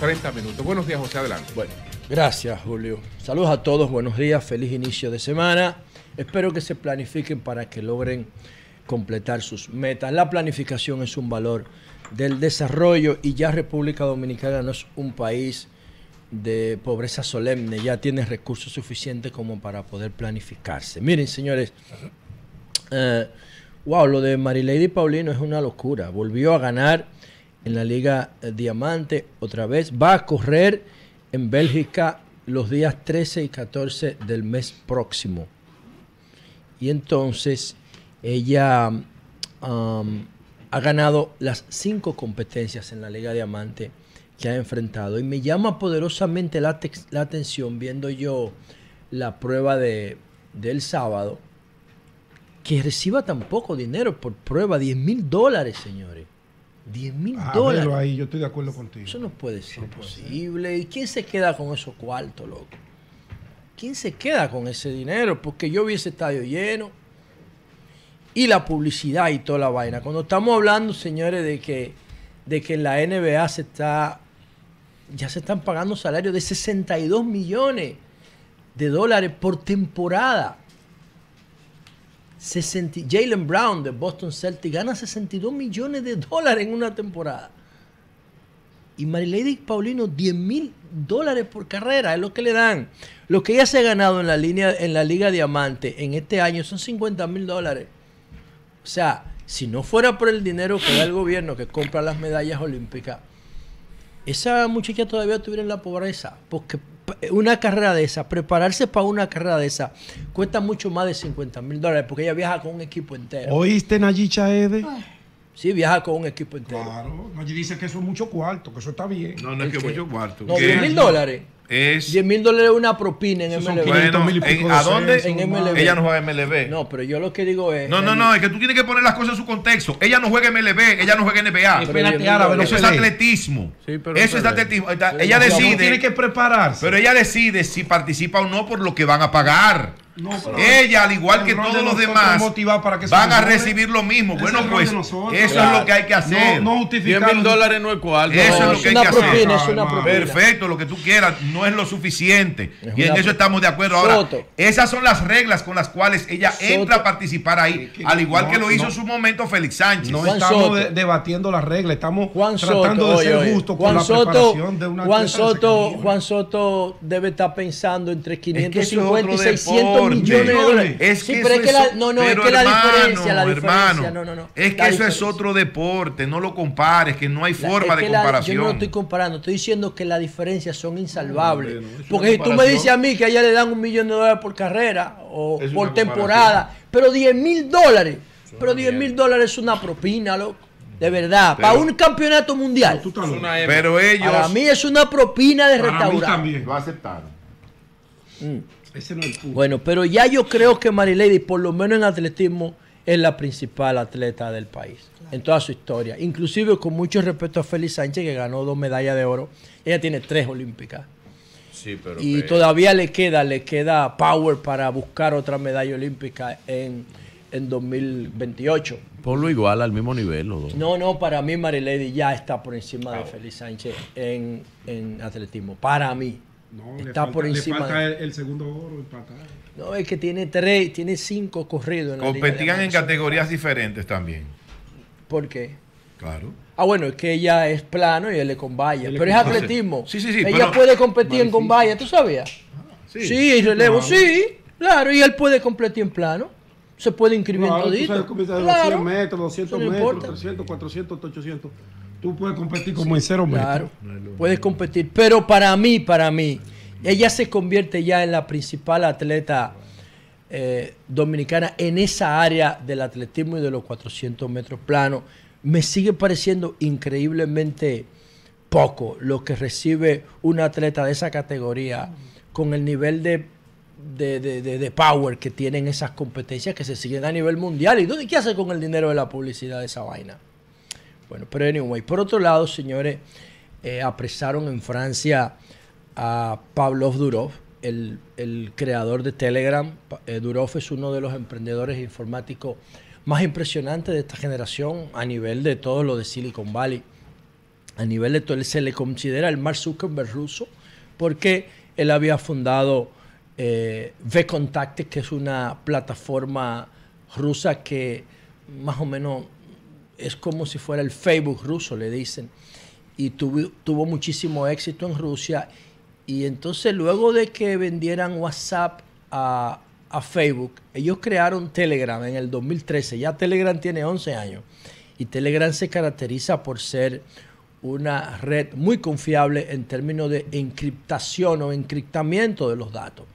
30 minutos. Buenos días, José, adelante. Bueno, gracias, Julio. Saludos a todos, buenos días, feliz inicio de semana. Espero que se planifiquen para que logren completar sus metas. La planificación es un valor del desarrollo y ya República Dominicana no es un país de pobreza solemne, ya tiene recursos suficientes como para poder planificarse. Miren, señores, eh, wow, lo de Marilady Paulino es una locura. Volvió a ganar en la Liga eh, Diamante otra vez. Va a correr en Bélgica los días 13 y 14 del mes próximo. Y entonces ella ha ganado las cinco competencias en la Liga Diamante que ha enfrentado. Y me llama poderosamente la, atención viendo yo la prueba de, del sábado, que reciba tan poco dinero por prueba, 10 mil dólares, señores. 10 mil ah, dólares. ahí, yo estoy de acuerdo contigo. Eso no puede ser posible. ¿Y quién se queda con esos cuartos, loco? ¿Quién se queda con ese dinero? Porque yo vi ese estadio lleno y la publicidad y toda la vaina. Cuando estamos hablando, señores, de que, de que en la NBA se está, ya se están pagando salarios de 62 millones de dólares por temporada. Jalen Brown de Boston Celtics gana 62 millones de dólares en una temporada. Y Marilady Paulino, 10 mil dólares por carrera, es lo que le dan. Lo que ella se ha ganado en la, línea, en la Liga Diamante en este año son 50 mil dólares. O sea, si no fuera por el dinero que da el gobierno que compra las medallas olímpicas, esa muchacha todavía estuviera en la pobreza, porque una carrera de esa, prepararse para una carrera de esa, cuesta mucho más de 50 mil dólares porque ella viaja con un equipo entero. ¿Oíste, Nayicha Ede? Sí, viaja con un equipo entero. Claro, Nayi dice que eso es mucho cuarto, que eso está bien. No, no es que es mucho cuarto. ¿No, mil dólares? es 10 mil dólares una propina en MLB. Bueno, ¿A dónde? Ella no juega en MLB. No, pero yo lo que digo es. No, no, no, es que tú tienes que poner las cosas en su contexto. Ella no juega en MLB, ella no juega NBA. eso es atletismo. eso es atletismo. Ella decide. Tiene que prepararse. Pero ella decide si participa o no por lo que van a pagar. Ella, al igual que todos los demás, van a recibir lo mismo. Bueno, pues eso es lo que hay que hacer. No, mil dólares no es cual. Eso es lo que hay que hacer. Perfecto, lo que tú quieras, no es lo suficiente. y en eso estamos de acuerdo. Ahora, esas son las reglas con las cuales ella entra a participar ahí, al igual que lo hizo en su momento Félix Sánchez. No estamos debatiendo las reglas, estamos tratando de ser justos con la Juan Soto, Juan Soto debe estar pensando entre 550 y 600 es que diferencia, Es que eso es otro deporte, no lo compares, que no hay forma de comparación. yo no lo estoy comparando, estoy diciendo que las diferencias son insalvables. porque si tú me dices a mí que allá le dan un millón de dólares por carrera o por temporada, pero 10 mil dólares, pero 10 mil dólares es una propina, loco. De verdad, para un campeonato mundial. pero ellos. Para mí es una propina de restaurante. Lo aceptaron. Mm. Bueno, pero ya yo creo que Marilady, por lo menos en atletismo, es la principal atleta del país en toda su historia. Inclusive con mucho respeto a Félix Sánchez, que ganó dos medallas de oro. Ella tiene tres olímpicas. Sí, pero y todavía le queda, le queda power para buscar otra medalla olímpica en, en 2028. lo igual, al mismo nivel los dos. No, no, para mí Marilady ya está por encima de Félix Sánchez en atletismo. Para mí. No, está por encima. el, segundo oro No, es que tiene tres, tiene cinco corridos. En Competían en categorías diferentes también. ¿Por qué? Claro. Ah, bueno, es que ella es plano y él es con valla. Pero es atletismo. Sí, sí, sí. Ella puede competir en con valla, ¿tú sabías? Ah, sí, sí, relevo, claro. sí. Claro, y él puede competir en plano. Se puede inscribir en todito. Claro, 100 metros, 200 no metros, 300, 400, 800. Tú puedes competir como en cero metros. puedes competir. Pero para mí, para mí, ella se convierte ya en la principal atleta eh, dominicana en esa área del atletismo y de los 400 metros planos. Me sigue pareciendo increíblemente poco lo que recibe un atleta de esa categoría con el nivel de de, de, power que tienen esas competencias que se siguen a nivel mundial. ¿Y qué hace con el dinero de la publicidad de esa vaina? Bueno, pero anyway, por otro lado, señores, eh, apresaron en Francia a Pavlov Durov, el, creador de Telegram. Eh, Durov es uno de los emprendedores informáticos más impresionantes de esta generación a nivel de todo lo de Silicon Valley. A nivel de todo, se le considera el más Zuckerberg ruso porque él había fundado eh, que es una plataforma rusa que más o menos es como si fuera el Facebook ruso, le dicen. Y tuvo, muchísimo éxito en Rusia. Y entonces luego de que vendieran WhatsApp a, Facebook, ellos crearon Telegram en el 2013. Ya Telegram tiene 11 años. Y Telegram se caracteriza por ser una red muy confiable en términos de encriptación o encriptamiento de los datos.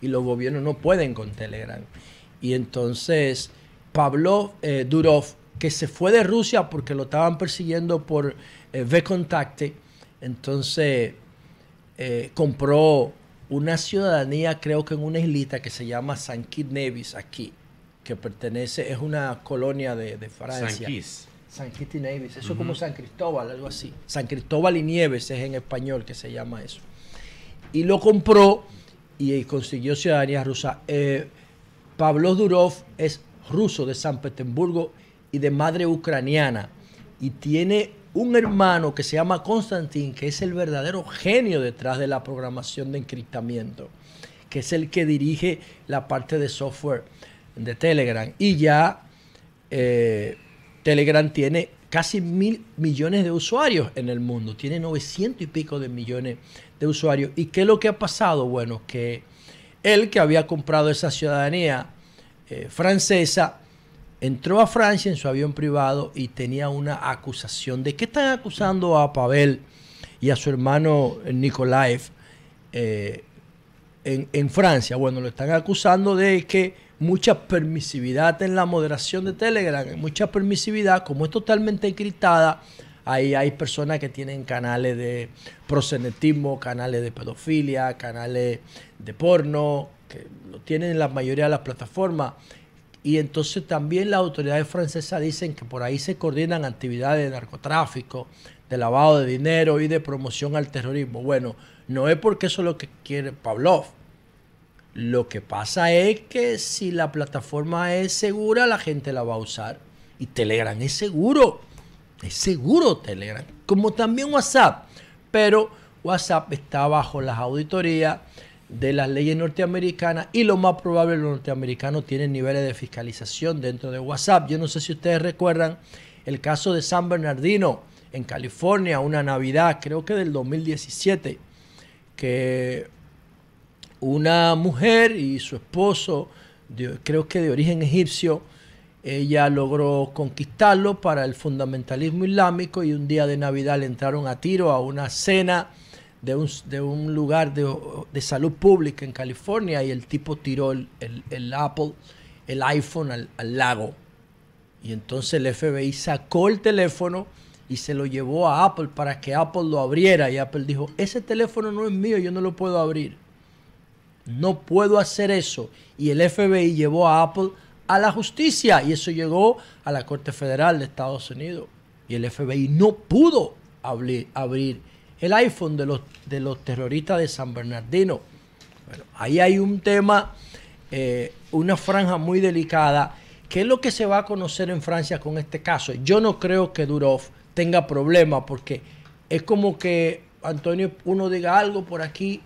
Y los gobiernos no pueden con Telegram. Y entonces Pablo eh, Durov que se fue de Rusia porque lo estaban persiguiendo por eh, V-Contacte. Entonces eh, compró una ciudadanía, creo que en una islita que se llama San Kitts Nevis aquí, que pertenece, es una colonia de, Francia. San Kitts. Nevis, eso es como San Cristóbal, algo así. San Cristóbal y Nieves es en español que se llama eso. Y lo compró y, consiguió ciudadanía rusa. Eh, Pablo Durov es ruso de San Petersburgo y de madre ucraniana y tiene un hermano que se llama Konstantin, que es el verdadero genio detrás de la programación de encriptamiento, que es el que dirige la parte de software de Telegram. Y ya eh, Telegram tiene casi mil millones de usuarios en el mundo, tiene 900 y pico de millones de usuarios. ¿Y qué es lo que ha pasado? Bueno, que él que había comprado esa ciudadanía eh, francesa, entró a Francia en su avión privado y tenía una acusación. ¿De qué están acusando a Pavel y a su hermano Nikolai eh, en, Francia? Bueno, lo están acusando de que mucha permisividad en la moderación de Telegram, mucha permisividad, como es totalmente encriptada, ahí hay personas que tienen canales de prosenetismo, canales de pedofilia, canales de porno, que lo tienen en la mayoría de las plataformas y entonces también las autoridades francesas dicen que por ahí se coordinan actividades de narcotráfico, de lavado de dinero y de promoción al terrorismo. Bueno, no es porque eso es lo que quiere Pavlov. Lo que pasa es que si la plataforma es segura, la gente la va a usar. Y Telegram es seguro. Es seguro Telegram. Como también WhatsApp. Pero WhatsApp está bajo las auditorías de las leyes norteamericanas y lo más probable los norteamericanos tienen niveles de fiscalización dentro de WhatsApp. Yo no sé si ustedes recuerdan el caso de San Bernardino en California, una Navidad, creo que del 2017, que una mujer y su esposo, creo que de origen egipcio, ella logró conquistarlo para el fundamentalismo islámico y un día de Navidad le entraron a tiro a una cena de un, lugar de, salud pública en California y el tipo tiró el, Apple, el iPhone al, lago. Y entonces el FBI sacó el teléfono y se lo llevó a Apple para que Apple lo abriera. Y Apple dijo, ese teléfono no es mío, yo no lo puedo abrir. No puedo hacer eso. Y el FBI llevó a Apple a la justicia. Y eso llegó a la Corte Federal de Estados Unidos. Y el FBI no pudo abrir el iPhone de los, de los terroristas de San Bernardino. Bueno, ahí hay un tema, eh, una franja muy delicada. ¿Qué es lo que se va a conocer en Francia con este caso? Yo no creo que Durov tenga problema porque es como que Antonio, uno diga algo por aquí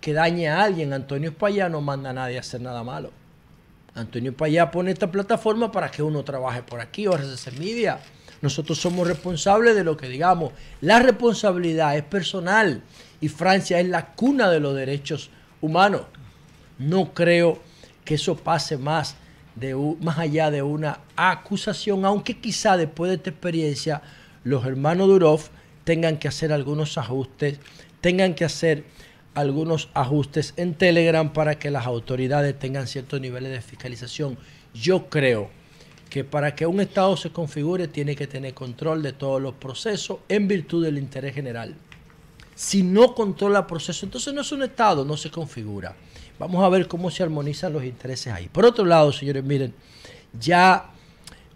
que dañe a alguien. Antonio España no manda a nadie a hacer nada malo. Antonio España pone esta plataforma para que uno trabaje por aquí o RCC Media. Nosotros somos responsables de lo que digamos. La responsabilidad es personal y Francia es la cuna de los derechos humanos. No creo que eso pase más, de, más allá de una acusación, aunque quizá después de esta experiencia los hermanos Durov tengan que hacer algunos ajustes, tengan que hacer algunos ajustes en Telegram para que las autoridades tengan ciertos niveles de fiscalización. Yo creo que para que un Estado se configure tiene que tener control de todos los procesos en virtud del interés general. Si no controla procesos, entonces no es un Estado, no se configura. Vamos a ver cómo se armonizan los intereses ahí. Por otro lado, señores, miren, ya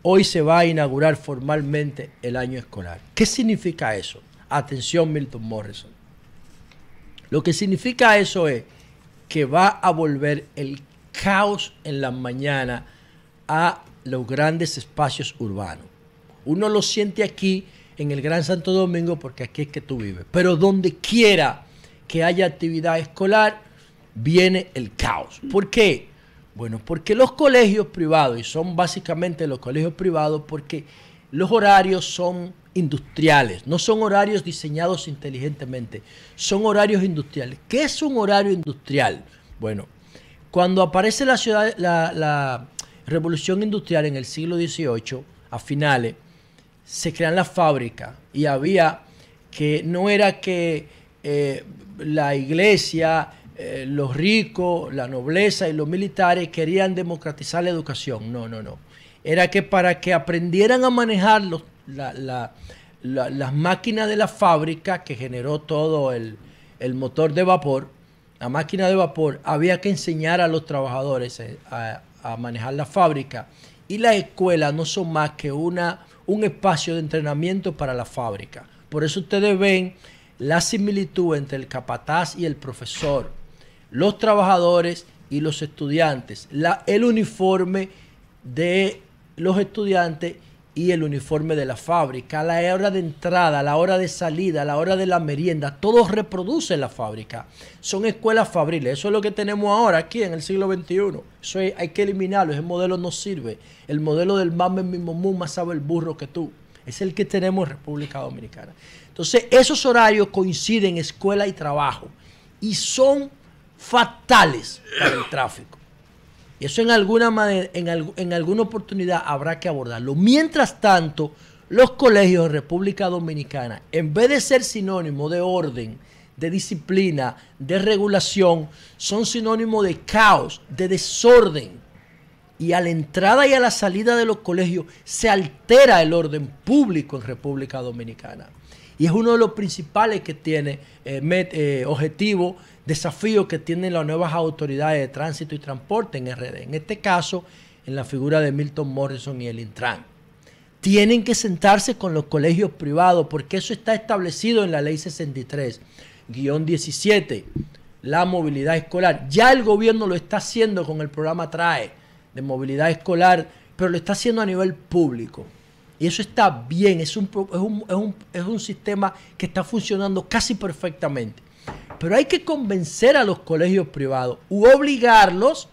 hoy se va a inaugurar formalmente el año escolar. ¿Qué significa eso? Atención, Milton Morrison. Lo que significa eso es que va a volver el caos en la mañana a los grandes espacios urbanos. Uno lo siente aquí en el Gran Santo Domingo porque aquí es que tú vives. Pero donde quiera que haya actividad escolar, viene el caos. ¿Por qué? Bueno, porque los colegios privados, y son básicamente los colegios privados, porque los horarios son industriales, no son horarios diseñados inteligentemente, son horarios industriales. ¿Qué es un horario industrial? Bueno, cuando aparece la ciudad, la, la revolución industrial en el siglo XVIII, a finales, se crean las fábricas y había que no era que eh, la iglesia, eh, los ricos, la nobleza y los militares querían democratizar la educación. No, no, no. Era que para que aprendieran a manejar las máquinas de la fábrica que generó todo el, el, motor de vapor, la máquina de vapor, había que enseñar a los trabajadores eh, a, a manejar la fábrica. Y las escuelas no son más que una, un espacio de entrenamiento para la fábrica. Por eso ustedes ven la similitud entre el capataz y el profesor, los trabajadores y los estudiantes, la, el uniforme de los estudiantes y el uniforme de la fábrica, la hora de entrada, la hora de salida, la hora de la merienda, todos reproducen la fábrica. Son escuelas fabriles, eso es lo que tenemos ahora aquí en el siglo XXI. Eso hay que eliminarlo, ese modelo no sirve. El modelo del mame mismo más sabe el burro que tú. Es el que tenemos en República Dominicana. Entonces, esos horarios coinciden escuela y trabajo y son fatales para el tráfico. Eso en alguna, en, en alguna oportunidad habrá que abordarlo. Mientras tanto, los colegios en República Dominicana, en vez de ser sinónimo de orden, de disciplina, de regulación, son sinónimo de caos, de desorden. Y a la entrada y a la salida de los colegios se altera el orden público en República Dominicana. Y es uno de los principales que tiene eh, eh, objetivo desafío que tienen las nuevas autoridades de tránsito y transporte en RD, en este caso en la figura de Milton Morrison y el Intran. Tienen que sentarse con los colegios privados porque eso está establecido en la ley 63, 17, la movilidad escolar. Ya el gobierno lo está haciendo con el programa TRAE de movilidad escolar, pero lo está haciendo a nivel público. Y eso está bien, es un, es un, es un, es un sistema que está funcionando casi perfectamente. Pero hay que convencer a los colegios privados u obligarlos,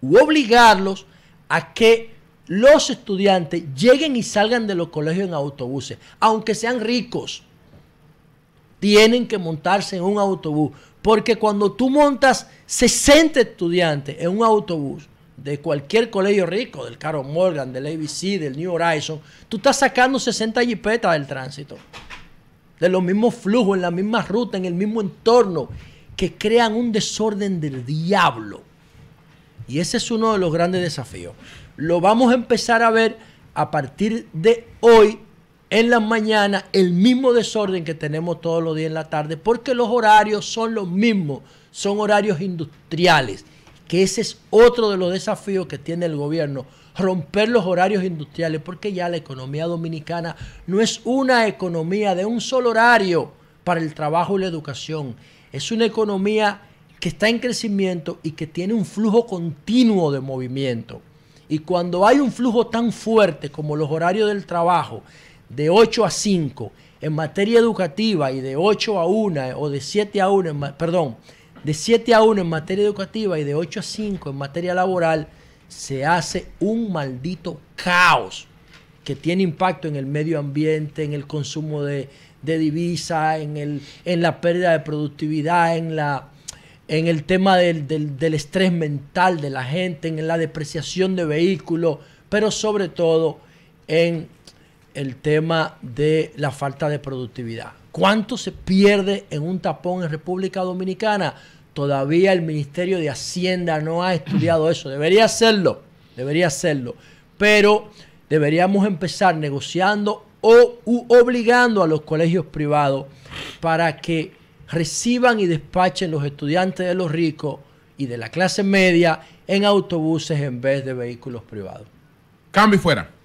u obligarlos a que los estudiantes lleguen y salgan de los colegios en autobuses, aunque sean ricos. Tienen que montarse en un autobús, porque cuando tú montas 60 estudiantes en un autobús de cualquier colegio rico, del Caro Morgan, del ABC, del New Horizon, tú estás sacando 60 jipetas del tránsito de los mismos flujos, en la misma ruta, en el mismo entorno, que crean un desorden del diablo. Y ese es uno de los grandes desafíos. Lo vamos a empezar a ver a partir de hoy en la mañana, el mismo desorden que tenemos todos los días en la tarde, porque los horarios son los mismos, son horarios industriales, que ese es otro de los desafíos que tiene el gobierno romper los horarios industriales, porque ya la economía dominicana no es una economía de un solo horario para el trabajo y la educación, es una economía que está en crecimiento y que tiene un flujo continuo de movimiento. Y cuando hay un flujo tan fuerte como los horarios del trabajo, de 8 a 5 en materia educativa y de 8 a 1 o de 7 a 1, perdón, de 7 a 1 en materia educativa y de 8 a 5 en materia laboral, se hace un maldito caos que tiene impacto en el medio ambiente, en el consumo de, divisas, en, la pérdida de productividad, en, la, en el tema del estrés mental de la gente, en la depreciación de vehículos, pero sobre todo en el tema de la falta de productividad. ¿Cuánto se pierde en un tapón en República Dominicana? Todavía el Ministerio de Hacienda no ha estudiado eso. Debería hacerlo, debería hacerlo. Pero deberíamos empezar negociando o obligando a los colegios privados para que reciban y despachen los estudiantes de los ricos y de la clase media en autobuses en vez de vehículos privados. Cambio y fuera.